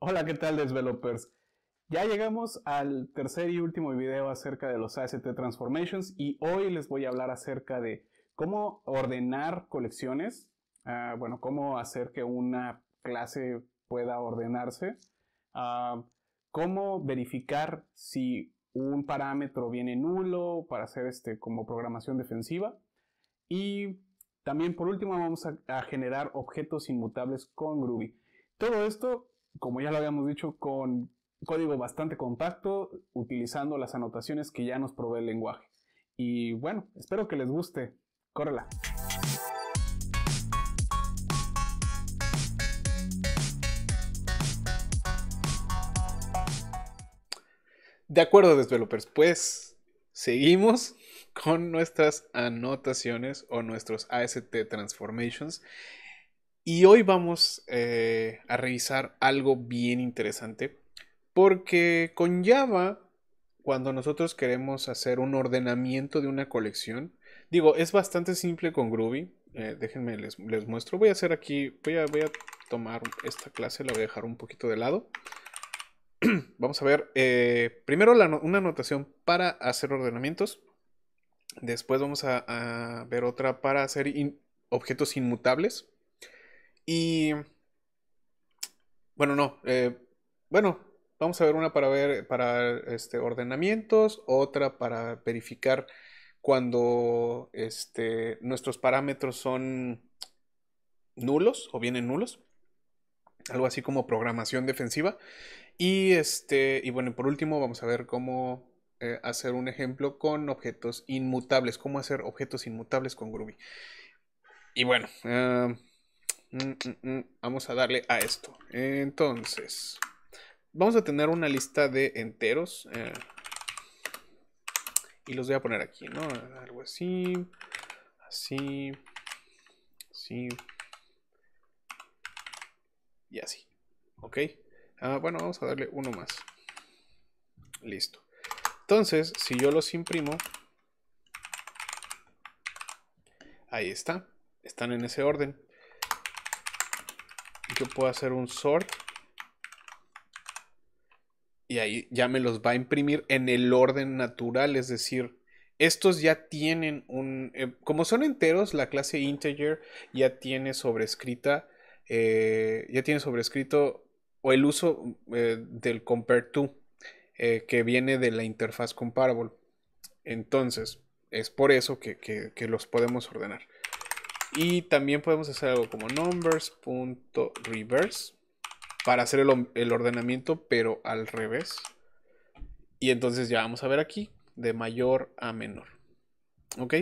Hola, ¿qué tal developers? Ya llegamos al tercer y último video acerca de los AST Transformations y hoy les voy a hablar acerca de cómo ordenar colecciones, ah, bueno, cómo hacer que una clase pueda ordenarse, ah, cómo verificar si un parámetro viene nulo para hacer este como programación defensiva y también por último vamos a, a generar objetos inmutables con Groovy. Todo esto como ya lo habíamos dicho, con código bastante compacto, utilizando las anotaciones que ya nos provee el lenguaje. Y bueno, espero que les guste. Córrela. De acuerdo, developers, pues seguimos con nuestras anotaciones o nuestros AST transformations y hoy vamos eh, a revisar algo bien interesante porque con Java, cuando nosotros queremos hacer un ordenamiento de una colección, digo, es bastante simple con Groovy. Eh, déjenme, les, muestro. Voy a hacer aquí, voy a, voy a tomar esta clase, la voy a dejar un poquito de lado. Vamos a ver, eh, primero una anotación para hacer ordenamientos. Después vamos a, ver otra para hacer objetos inmutables. Y. Bueno, no. Eh, bueno, vamos a ver una para ver para este, ordenamientos, otra para verificar cuando este, nuestros parámetros son nulos o vienen nulos. Algo así como programación defensiva. Y este. Y bueno, por último, vamos a ver cómo eh, hacer un ejemplo con objetos inmutables. Cómo hacer objetos inmutables con Groovy. Y bueno. Eh, Mm, mm, mm, vamos a darle a esto. Entonces, vamos a tener una lista de enteros. Eh, y los voy a poner aquí, ¿no? Algo así, así, así y así. ¿Ok? Ah, bueno, vamos a darle uno más. Listo. Entonces, si yo los imprimo, ahí está. Están en ese orden yo puedo hacer un sort. Y ahí ya me los va a imprimir en el orden natural, es decir, estos ya tienen un... Eh, como son enteros, la clase integer ya tiene sobrescrita, eh, ya tiene sobrescrito o el uso eh, del compare to que viene de la interfaz comparable. Entonces, es por eso que los podemos ordenar. Y también podemos hacer algo como numbers.reverse para hacer el, ordenamiento, pero al revés. Y entonces ya vamos a ver aquí, de mayor a menor. ¿Ok?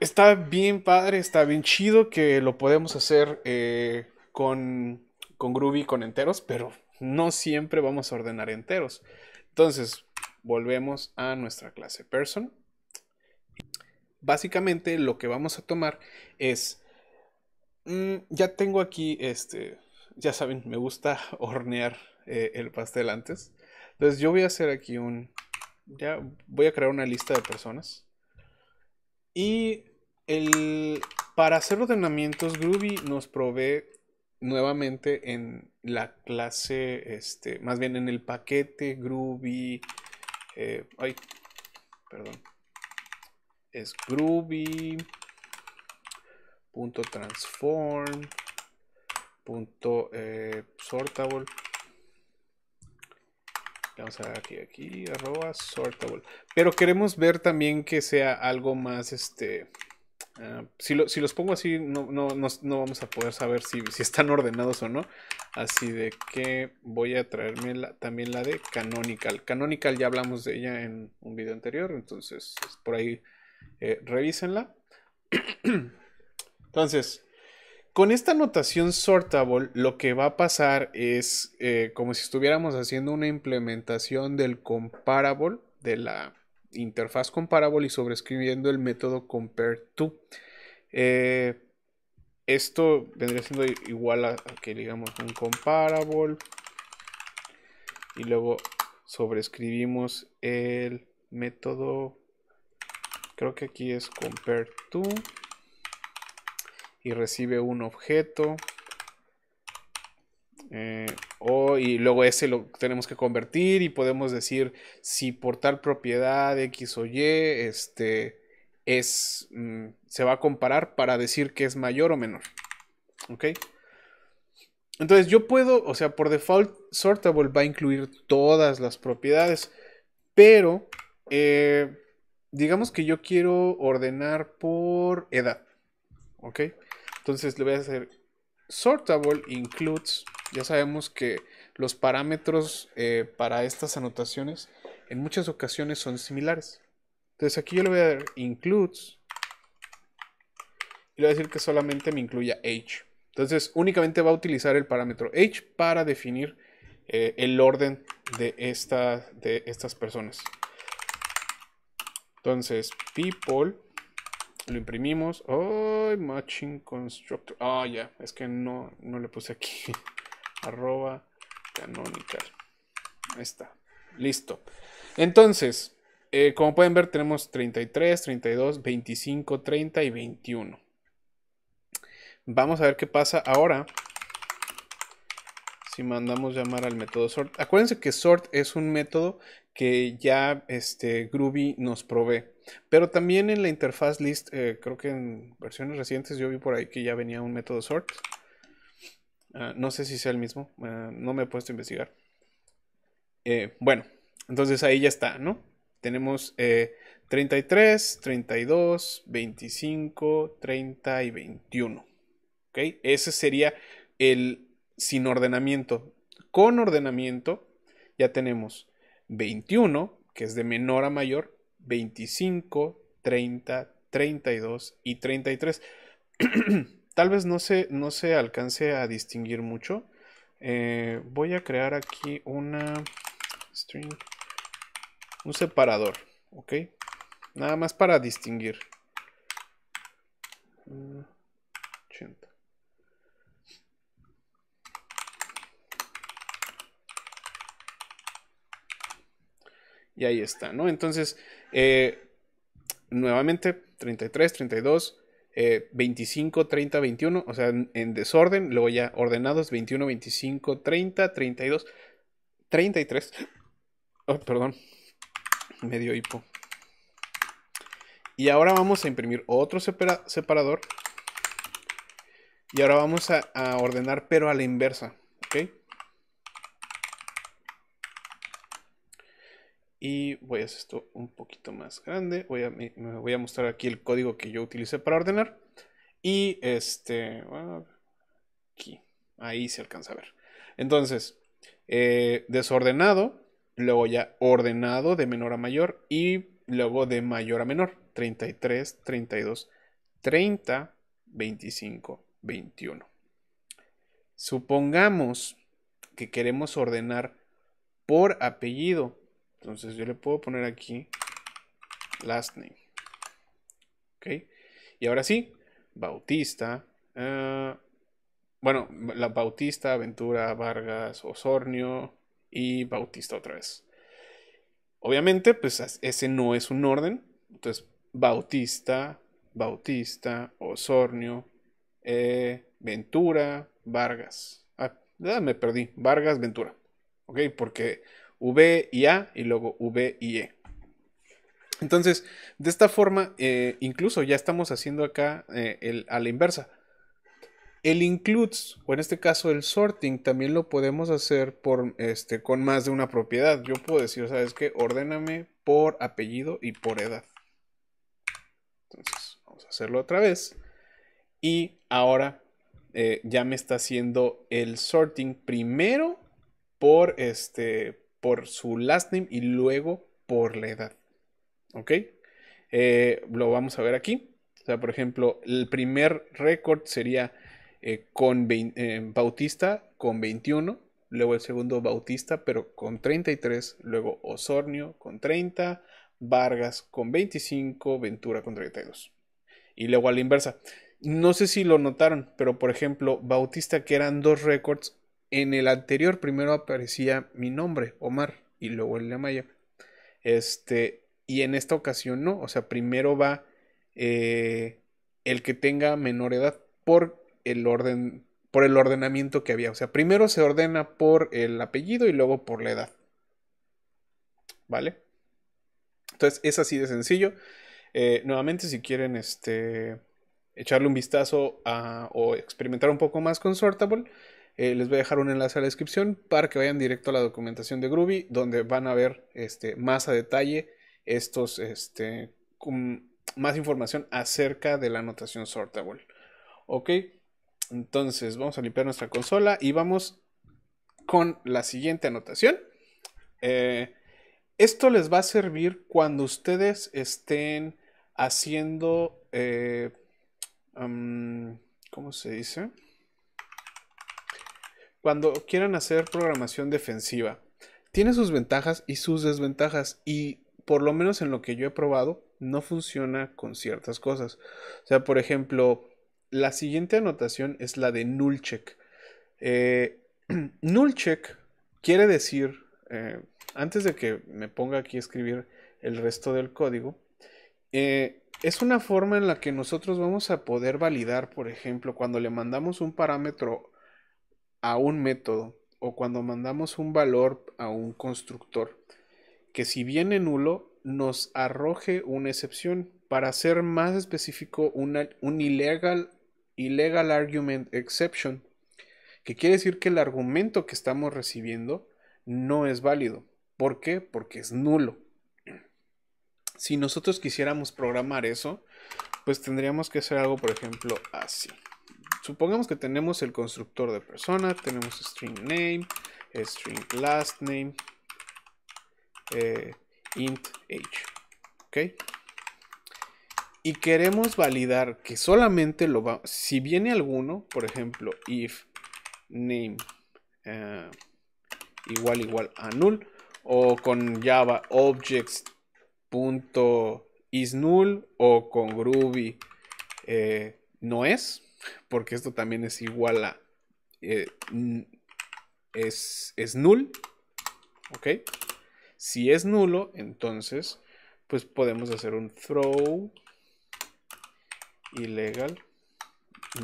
Está bien padre, está bien chido que lo podemos hacer eh, con Groovy, con enteros, pero no siempre vamos a ordenar enteros. Entonces, volvemos a nuestra clase person básicamente lo que vamos a tomar es, mm, ya tengo aquí, este, ya saben, me gusta hornear eh, el pastel antes. Entonces yo voy a hacer aquí un, ya voy a crear una lista de personas. Y el, para hacer ordenamientos, Groovy nos provee nuevamente en la clase, este, más bien en el paquete Groovy. Eh, ay, perdón es groovy punto transform eh, vamos a ver aquí aquí arroba sortable pero queremos ver también que sea algo más este ah, si, los pongo así no, vamos a poder saber si, están ordenados o no así de que voy a traerme también la de canonical canonical ya hablamos de ella en un video anterior entonces por ahí eh, revísenla. Entonces, con esta notación sortable, lo que va a pasar es eh, como si estuviéramos haciendo una implementación del comparable, de la interfaz comparable y sobreescribiendo el método compareTo eh, esto vendría siendo igual a, a que digamos un comparable y luego sobreescribimos el método Creo que aquí es compare to. Y recibe un objeto. Eh, y luego ese lo tenemos que convertir y podemos decir si por tal propiedad X o Y este, es, mm, se va a comparar para decir que es mayor o menor. ¿Ok? Entonces yo puedo, o sea, por default, Sortable va a incluir todas las propiedades, pero eh, digamos que yo quiero ordenar por edad. ¿Ok? Entonces le voy a hacer sortable includes. Ya sabemos que los parámetros eh, para estas anotaciones en muchas ocasiones son similares. Entonces aquí yo le voy a dar includes. Y le voy a decir que solamente me incluya age. Entonces únicamente va a utilizar el parámetro age para definir eh, el orden de, esta, de estas personas. Entonces, people, lo imprimimos. Oh, matching constructor. Ah, ya, es que no, no le puse aquí. Arroba canonical. Ahí está. Listo. Entonces, eh, como pueden ver, tenemos 33, 32, 25, 30 y 21. Vamos a ver qué pasa ahora si mandamos llamar al método sort. Acuérdense que sort es un método que ya este, Groovy nos provee. Pero también en la interfaz list, eh, creo que en versiones recientes yo vi por ahí que ya venía un método sort. Ah, no sé si sea el mismo, ah, no me he puesto a investigar. Eh, bueno, entonces ahí ya está, ¿no? Tenemos 33, 32, 25, 30 y 21. ¿Ok? Ese sería el sin ordenamiento. Con ordenamiento ya tenemos 21, que es de menor a mayor, 25, 30, 32 y 33. Tal vez no se, alcance a distinguir mucho. Eh, voy a crear aquí una string, un separador, ¿ok? Nada más para distinguir. 80. y ahí está, ¿no? Entonces, eh, nuevamente, 33, 32, 25, 30, 21, o sea, en, desorden, luego ya ordenados, 21, 25, 30, 32, 33. Oh, perdón, medio hipo. Y ahora vamos a imprimir otro separador. Y ahora vamos a, a ordenar, pero a la inversa, ¿ok? y voy a hacer esto un poquito más grande. Voy a, me, voy a mostrar aquí el código que yo utilicé para ordenar. Y este, aquí, ahí se alcanza a ver. Entonces, eh, desordenado, luego ya ordenado de menor a mayor y luego de mayor a menor. 33, 32, 30, 25, 21. Supongamos que queremos ordenar por apellido entonces yo le puedo poner aquí last name. Ok. Y ahora sí, Bautista. Eh, bueno, la Bautista, Ventura, Vargas, Osornio y Bautista otra vez. Obviamente, pues ese no es un orden. Entonces, Bautista, Bautista, Osornio, eh, Ventura, Vargas. Ah, me perdí. Vargas, Ventura. ¿Ok? Porque V y A y luego V y E. Entonces, de esta forma, eh, incluso ya estamos haciendo acá eh, a la inversa. El includes, o en este caso el sorting, también lo podemos hacer por, este, con más de una propiedad. Yo puedo decir, ¿sabes qué? Ordéname por apellido y por edad. Entonces, vamos a hacerlo otra vez. Y ahora eh, ya me está haciendo el sorting primero por, este, por su last name y luego por la edad. ¿Ok? Eh, lo vamos a ver aquí. O sea, por ejemplo, el primer récord sería eh, con eh, Bautista con 21, luego el segundo Bautista pero con 33, luego Osornio con 30, Vargas con 25, Ventura con 32. Y luego a la inversa. No sé si lo notaron, pero por ejemplo, Bautista, que eran dos récords, en el anterior primero aparecía mi nombre, Omar, y luego el de Amaya. Este, y en esta ocasión no, o sea, primero va eh, el que tenga menor edad por el orden, por el ordenamiento que había. O sea, primero se ordena por el apellido y luego por la edad. ¿Vale? Entonces es así de sencillo. Eh, nuevamente, si quieren este, echarle un vistazo a, o experimentar un poco más con Sortable, eh, les voy a dejar un enlace a la descripción para que vayan directo a la documentación de Groovy, donde van a ver este, más a detalle estos, este, más información acerca de la anotación sortable. Ok, entonces vamos a limpiar nuestra consola y vamos con la siguiente anotación. Eh, esto les va a servir cuando ustedes estén haciendo, eh, ¿cómo se dice? cuando quieran hacer programación defensiva. Tiene sus ventajas y sus desventajas y por lo menos en lo que yo he probado no funciona con ciertas cosas. O sea, por ejemplo, la siguiente anotación es la de null check. Eh, null check quiere decir, eh, antes de que me ponga aquí a escribir el resto del código, eh, es una forma en la que nosotros vamos a poder validar, por ejemplo, cuando le mandamos un parámetro a un método o cuando mandamos un valor a un constructor que si viene nulo nos arroje una excepción. Para ser más específico, una, un illegal, illegal argument exception, que quiere decir que el argumento que estamos recibiendo no es válido. ¿Por Porque es nulo. Si nosotros quisiéramos programar eso, pues tendríamos que hacer algo, por ejemplo, así supongamos que tenemos el constructor de persona, tenemos string name, eh, string last name, eh, int age. ¿Ok? Y queremos validar que solamente lo va, si viene alguno, por ejemplo, if name eh, igual igual a null, o con Java objects is null o con Groovy no es porque esto también es igual a eh, es, es null, ¿ok? Si es nulo, entonces, pues podemos hacer un throw illegal,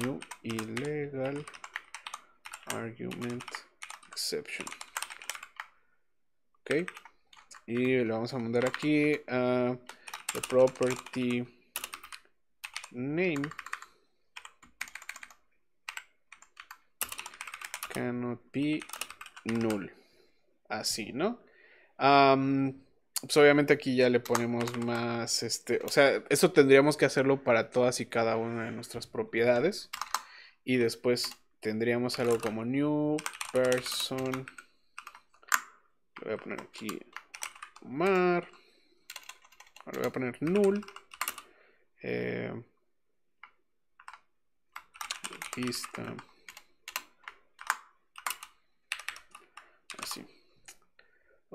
new illegal argument exception, ¿ok? Y le vamos a mandar aquí a the property name cannot be null. Así, ¿no? pues obviamente aquí ya le ponemos más, este, o sea, eso tendríamos que hacerlo para todas y cada una de nuestras propiedades. Y después tendríamos algo como new person. Le voy a poner aquí Mar. Ahora voy a poner null. Eh,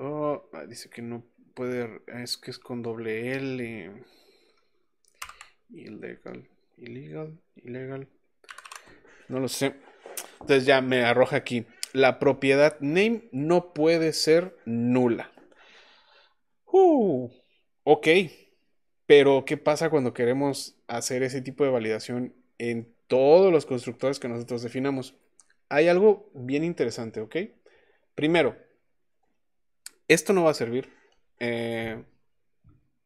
Oh, ah, dice que no puede. Ah, es que es con doble L. Ilegal. Ilegal. Ilegal. No lo sé. Entonces ya me arroja aquí. La propiedad name no puede ser nula. Uh, ok. Pero, ¿qué pasa cuando queremos hacer ese tipo de validación en todos los constructores que nosotros definamos? Hay algo bien interesante, ¿ok? Primero, esto no va a servir. Eh,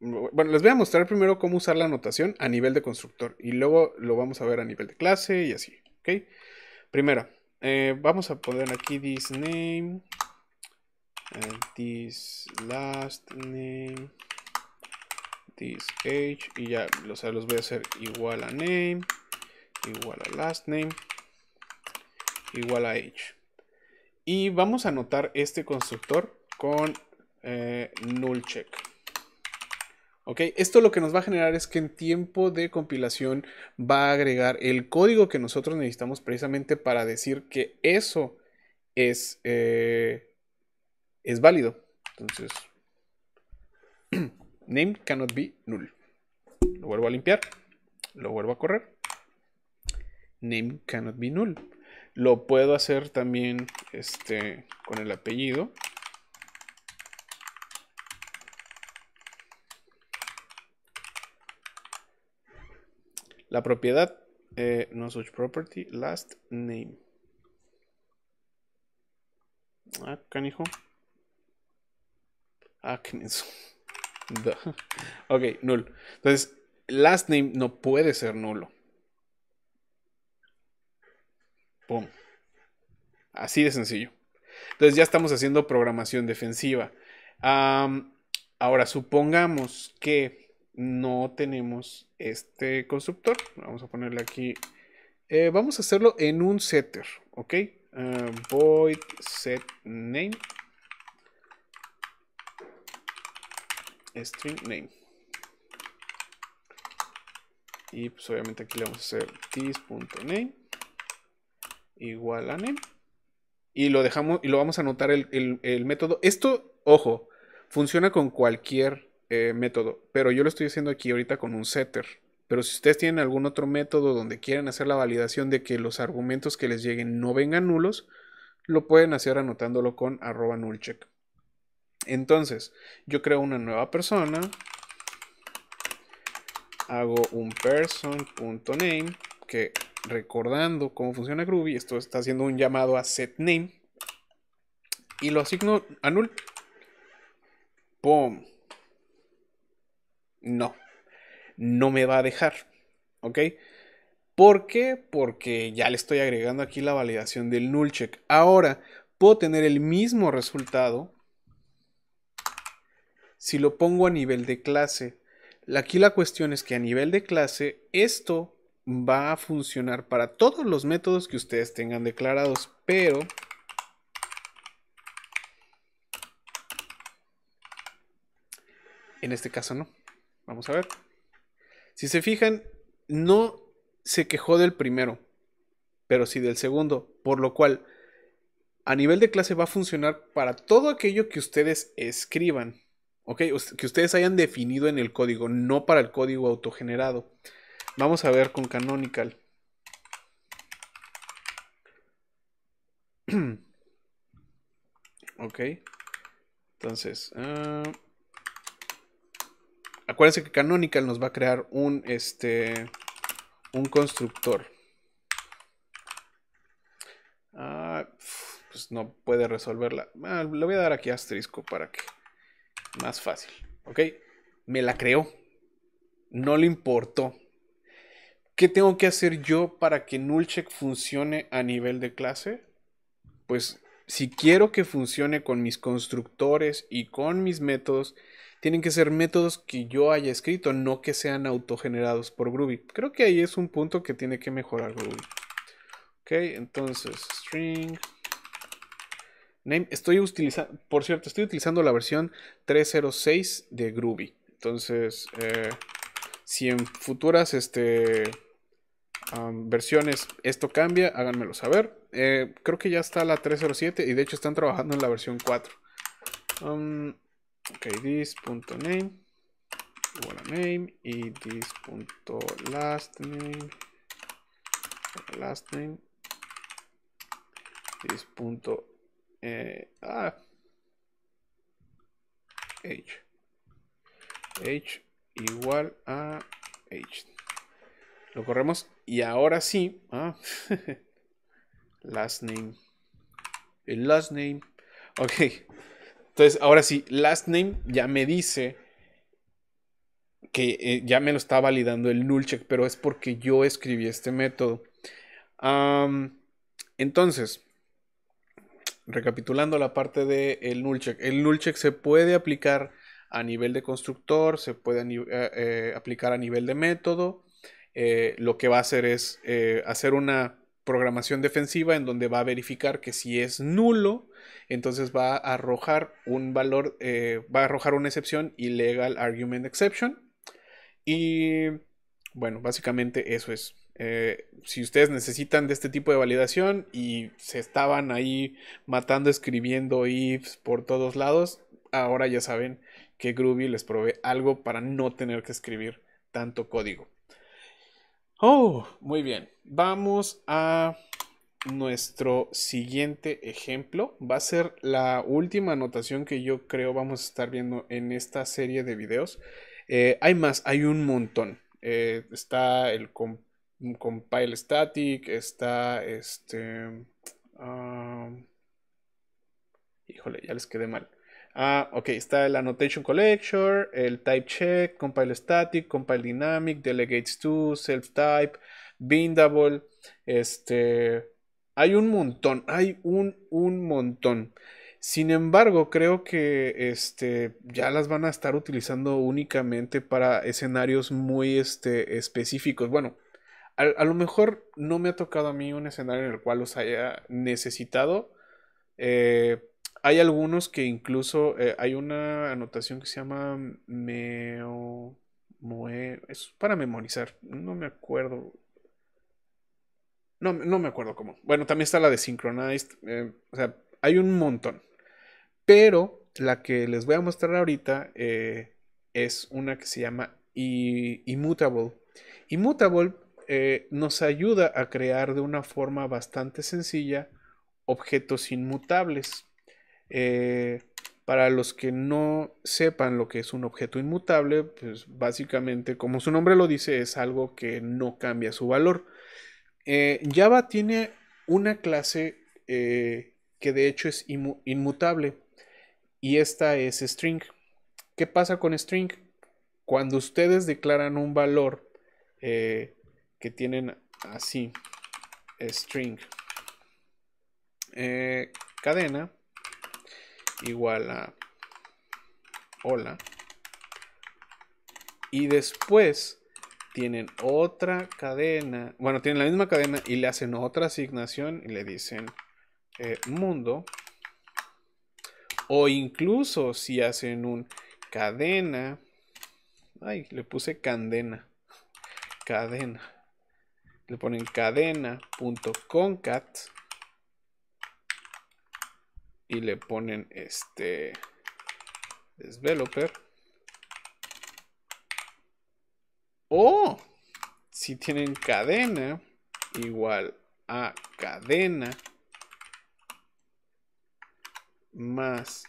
bueno, les voy a mostrar primero cómo usar la anotación a nivel de constructor y luego lo vamos a ver a nivel de clase y así, ¿ok? Primero, eh, vamos a poner aquí this name, eh, this last name, this age y ya, los voy a hacer igual a name, igual a last name, igual a age. Y vamos a anotar este constructor con eh, null check. ¿Ok? Esto lo que nos va a generar es que en tiempo de compilación va a agregar el código que nosotros necesitamos precisamente para decir que eso es, eh, es válido. Entonces, name cannot be null. Lo vuelvo a limpiar. Lo vuelvo a correr. Name cannot be null. Lo puedo hacer también este, con el apellido. La propiedad, eh, no such property, last name. Ah, canijo. Ah, su. Ok, null. Entonces, last name no puede ser nulo. Pum. Así de sencillo. Entonces ya estamos haciendo programación defensiva. ahora, supongamos que no tenemos este constructor. Vamos a ponerle aquí. Eh, vamos a hacerlo en un setter, ¿ok? Eh, void set name. String name. Y pues obviamente aquí le vamos a hacer this.name igual a name. Y lo dejamos y lo vamos a anotar el, el método. Esto, ojo, funciona con cualquier eh, método, pero yo lo estoy haciendo aquí ahorita con un setter. Pero si ustedes tienen algún otro método donde quieren hacer la validación de que los argumentos que les lleguen no vengan nulos, lo pueden hacer anotándolo con arroba nullcheck. Entonces, yo creo una nueva persona, hago un person.name, que recordando cómo funciona Groovy, esto está haciendo un llamado a setName, y lo asigno a null no, no me va a dejar, ¿ok? ¿Por qué? Porque ya le estoy agregando aquí la validación del null check. Ahora, puedo tener el mismo resultado si lo pongo a nivel de clase. Aquí la cuestión es que a nivel de clase esto va a funcionar para todos los métodos que ustedes tengan declarados, pero en este caso no. Vamos a ver. Si se fijan, no se quejó del primero, pero sí del segundo, por lo cual a nivel de clase va a funcionar para todo aquello que ustedes escriban, ¿ok? Que ustedes hayan definido en el código, no para el código autogenerado. Vamos a ver con canonical. ok. Entonces, ah, Acuérdense que Canonical nos va a crear un, este, un constructor. Ah, pues no puede resolverla. Ah, le voy a dar aquí asterisco para que más fácil. ¿Ok? Me la creó. No le importó. ¿Qué tengo que hacer yo para que nullcheck funcione a nivel de clase? Pues si quiero que funcione con mis constructores y con mis métodos, tienen que ser métodos que yo haya escrito, no que sean autogenerados por Groovy. Creo que ahí es un punto que tiene que mejorar Groovy. Ok, entonces, string name. Estoy utilizando, por cierto, estoy utilizando la versión 3.06 de Groovy. Entonces, eh, si en futuras este, versiones esto cambia, háganmelo saber. Eh, creo que ya está la 3.07 y de hecho están trabajando en la versión 4 ok this.name igual a name y this.lastname last name this punto eh, ah, h h igual a h lo corremos y ahora sí ah, last name el last name ok entonces, ahora sí, last name ya me dice que eh, ya me lo está validando el null check, pero es porque yo escribí este método. entonces, recapitulando la parte del de null check, el null check se puede aplicar a nivel de constructor, se puede eh, eh, aplicar a nivel de método. lo que va a hacer es hacer una programación defensiva en donde va a verificar que si es nulo, entonces va a arrojar un valor, eh, va a arrojar una excepción illegal argument exception. Y bueno, básicamente eso es. Eh, si ustedes necesitan de este tipo de validación y se estaban ahí matando escribiendo ifs por todos lados, ahora ya saben que Groovy les provee algo para no tener que escribir tanto código. Oh, muy bien. Vamos a nuestro siguiente ejemplo. Va a ser la última anotación que yo creo vamos a estar viendo en esta serie de videos. Eh, hay más, hay un montón. Eh, está el compile static, está este... Ah, híjole, ya les quedé mal. Ah, ok, está el Annotation Collector, el Type Check, Compile Static, Compile Dynamic, Delegates to, Self Type, Bindable. Este. Hay un montón, hay un, un montón. Sin embargo, creo que este, ya las van a estar utilizando únicamente para escenarios muy este, específicos. Bueno, a, a lo mejor no me ha tocado a mí un escenario en el cual los haya necesitado. Eh, hay algunos que incluso eh, hay una anotación que se llama meo, es para memorizar, no me acuerdo. No, no, me acuerdo cómo. Bueno, también está la de Synchronized, eh, o sea, hay un montón. Pero la que les voy a mostrar ahorita eh, es una que se llama Immutable. Immutable nos ayuda a crear de una forma bastante sencilla objetos inmutables. Eh, para los que no sepan lo que es un objeto inmutable, pues básicamente, como su nombre lo dice, es algo que no cambia su valor. Eh, Java tiene una clase eh, que de hecho es inmutable y esta es string. ¿Qué pasa con string? Cuando ustedes declaran un valor que tienen así, string, cadena, igual a hola. Y después tienen otra cadena, bueno, tienen la misma cadena y le hacen otra asignación y le dicen eh, mundo. O incluso si hacen un cadena, ay, le puse cadena, cadena. Le ponen cadena.concat y le ponen este developer. O si tienen cadena igual a cadena más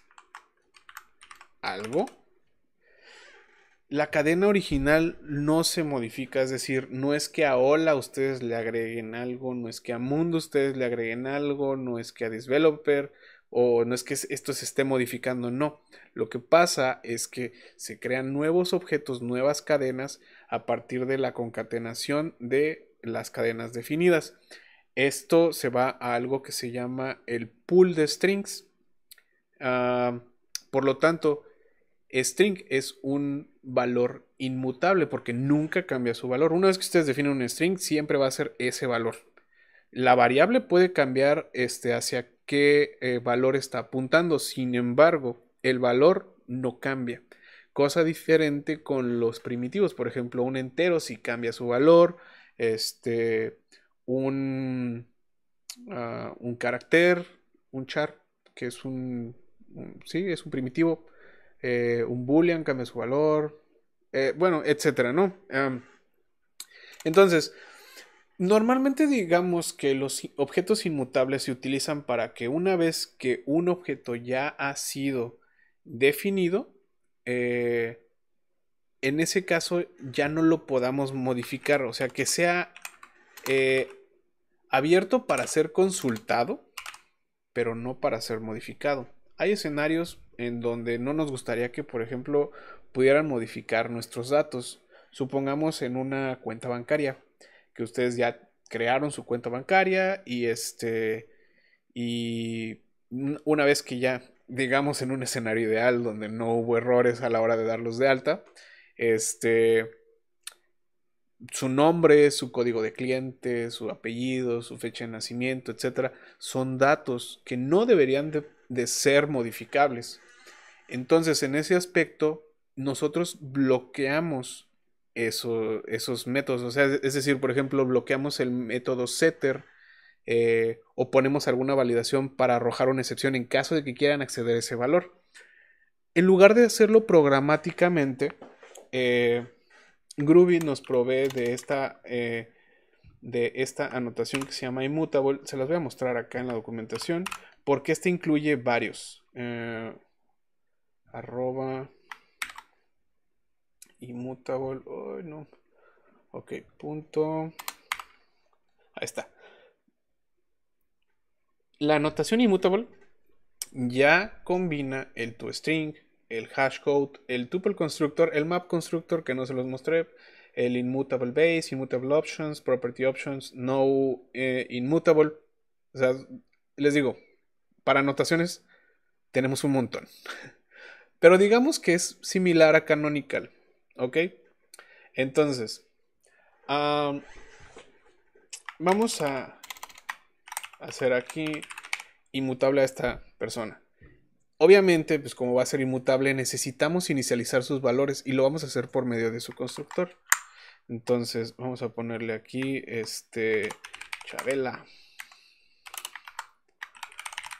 algo. La cadena original no se modifica, es decir, no es que a Hola ustedes le agreguen algo, no es que a Mundo ustedes le agreguen algo, no es que a Developer o no es que esto se esté modificando, no. Lo que pasa es que se crean nuevos objetos, nuevas cadenas a partir de la concatenación de las cadenas definidas. Esto se va a algo que se llama el pool de strings. Ah, por lo tanto, string es un valor inmutable porque nunca cambia su valor. Una vez que ustedes definen un string, siempre va a ser ese valor. La variable puede cambiar este, hacia qué eh, valor está apuntando. Sin embargo, el valor no cambia. Cosa diferente con los primitivos. Por ejemplo, un entero si cambia su valor. Este, un, ah, un carácter, un char, que es un, sí, es un primitivo. Eh, un boolean cambia su valor. Eh, bueno, etcétera, ¿no? entonces, Normalmente digamos que los objetos inmutables se utilizan para que una vez que un objeto ya ha sido definido, eh, en ese caso ya no lo podamos modificar, o sea, que sea eh, abierto para ser consultado, pero no para ser modificado. Hay escenarios en donde no nos gustaría que, por ejemplo, pudieran modificar nuestros datos, supongamos en una cuenta bancaria que ustedes ya crearon su cuenta bancaria y este y una vez que ya digamos en un escenario ideal donde no hubo errores a la hora de darlos de alta, este su nombre, su código de cliente, su apellido, su fecha de nacimiento, etcétera, son datos que no deberían de, de ser modificables. Entonces, en ese aspecto, nosotros bloqueamos esos métodos. O sea, es decir, por ejemplo, bloqueamos el método setter eh, o ponemos alguna validación para arrojar una excepción en caso de que quieran acceder a ese valor. En lugar de hacerlo programáticamente, eh, Groovy nos provee de esta, eh, de esta anotación que se llama immutable. Se las voy a mostrar acá en la documentación porque este incluye varios. arroba Immutable. Oh, no. Ok, punto. Ahí está. La anotación immutable ya combina el toString, el hashcode, el tuple constructor, el map constructor que no se los mostré, el immutable base, immutable options, property options, no eh, immutable. les digo, para anotaciones tenemos un montón. Pero digamos que es similar a canonical. ¿Ok? Entonces, vamos a hacer aquí inmutable a esta persona. Obviamente, pues como va a ser inmutable, necesitamos inicializar sus valores y lo vamos a hacer por medio de su constructor. Entonces, vamos a ponerle aquí, este, Chabela.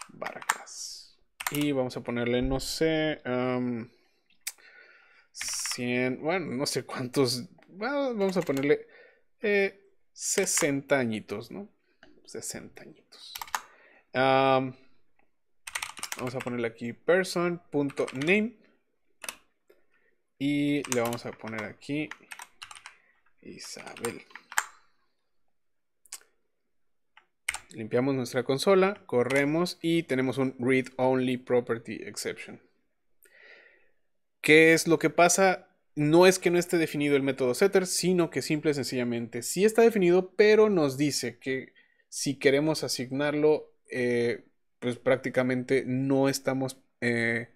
Barcas. Y vamos a ponerle, no sé, bueno, no sé cuántos, vamos a ponerle 60 eh, añitos, ¿no? 60 añitos. vamos a ponerle aquí person.name y le vamos a poner aquí Isabel. Limpiamos nuestra consola, corremos y tenemos un read only property exception. ¿Qué es lo que pasa no es que no esté definido el método setter, sino que simple y sencillamente sí está definido, pero nos dice que si queremos asignarlo, eh, pues prácticamente no estamos, eh,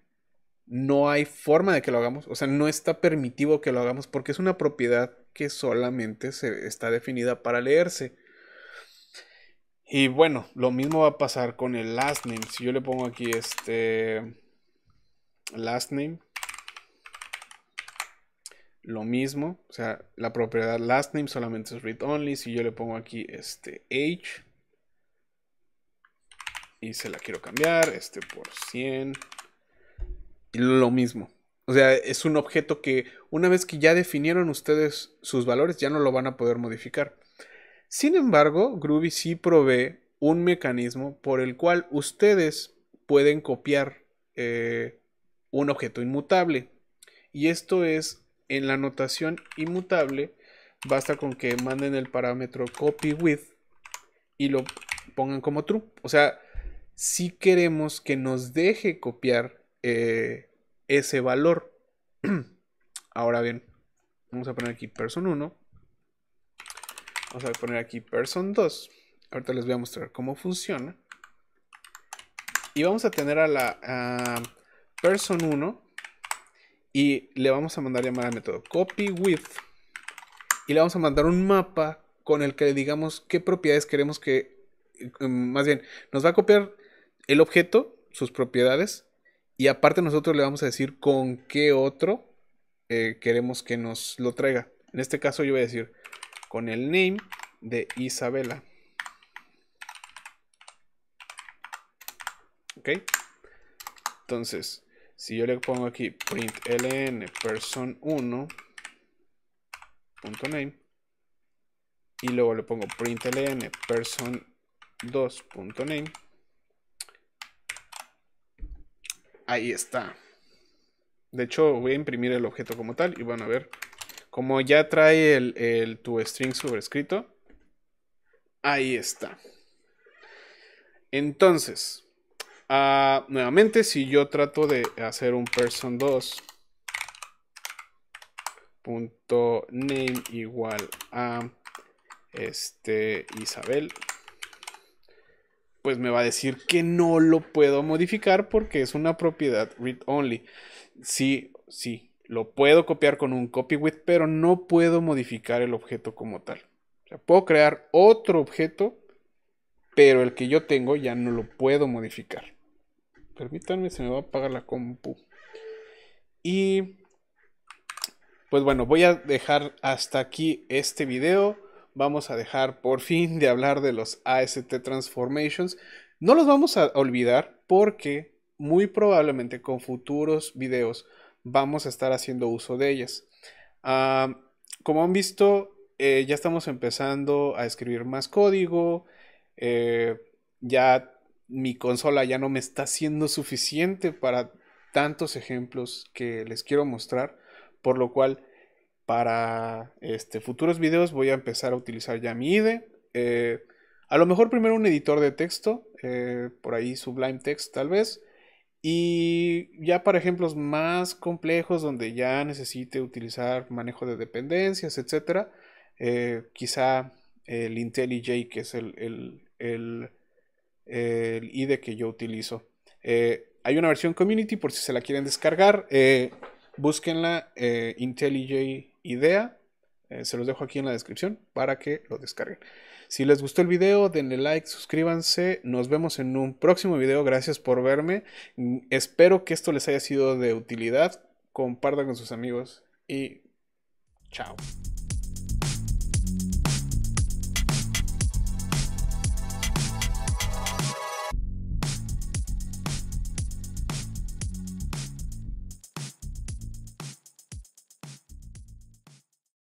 no hay forma de que lo hagamos, o sea, no está permitido que lo hagamos porque es una propiedad que solamente se está definida para leerse. Y bueno, lo mismo va a pasar con el last name. Si yo le pongo aquí este last name, lo mismo. O sea, la propiedad last name solamente es read only. Si yo le pongo aquí este age y se la quiero cambiar, este por 100, y lo mismo. O sea, es un objeto que una vez que ya definieron ustedes sus valores, ya no lo van a poder modificar. Sin embargo, Groovy sí provee un mecanismo por el cual ustedes pueden copiar eh, un objeto inmutable. Y esto es en la notación inmutable basta con que manden el parámetro copy with y lo pongan como true. O sea, si queremos que nos deje copiar eh, ese valor. Ahora bien, vamos a poner aquí person 1. Vamos a poner aquí person 2. Ahorita les voy a mostrar cómo funciona. Y vamos a tener a la person 1 y le vamos a mandar llamar al método copy with. Y le vamos a mandar un mapa con el que le digamos qué propiedades queremos que... Em, más bien, nos va a copiar el objeto, sus propiedades. Y aparte nosotros le vamos a decir con qué otro eh, queremos que nos lo traiga. En este caso yo voy a decir con el name de Isabela. ¿Ok? Entonces, si yo le pongo aquí print ln person 1 y luego le pongo print ln person 2 ahí está. De hecho, voy a imprimir el objeto como tal y van a ver. Como ya trae el, tu string sobrescrito, ahí está. Entonces, Ah, nuevamente, si yo trato de hacer un person 2 name igual a este Isabel pues me va a decir que no lo puedo modificar porque es una propiedad read only sí sí lo puedo copiar con un copy with pero no puedo modificar el objeto como tal puedo crear otro objeto pero el que yo tengo ya no lo puedo modificar. Permítanme, se me va a apagar la compu. Y pues bueno, voy a dejar hasta aquí este video. Vamos a dejar por fin de hablar de los AST Transformations. No los vamos a olvidar porque muy probablemente con futuros videos vamos a estar haciendo uso de ellas. Ah, como han visto, eh, ya estamos empezando a escribir más código. Eh, ya mi consola ya no me está siendo suficiente para tantos ejemplos que les quiero mostrar, por lo cual para este, futuros videos voy a empezar a utilizar ya mi IDE. Eh, a lo mejor primero un editor de texto, eh, por ahí Sublime Text tal vez. Y ya para ejemplos más complejos donde ya necesite utilizar manejo de dependencias, etcétera quizá el IntelliJ, que es el, el, el, IDE que yo utilizo. Eh, hay una versión community por si se la quieren descargar. Eh, búsquenla eh, IntelliJ IDEA. Eh, se los dejo aquí en la descripción para que lo descarguen. Si les gustó el video, denle like, suscríbanse. Nos vemos en un próximo video. Gracias por verme. Espero que esto les haya sido de utilidad. Compartan con sus amigos y chao.